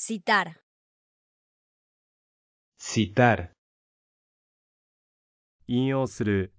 Citar. Citar. 引用する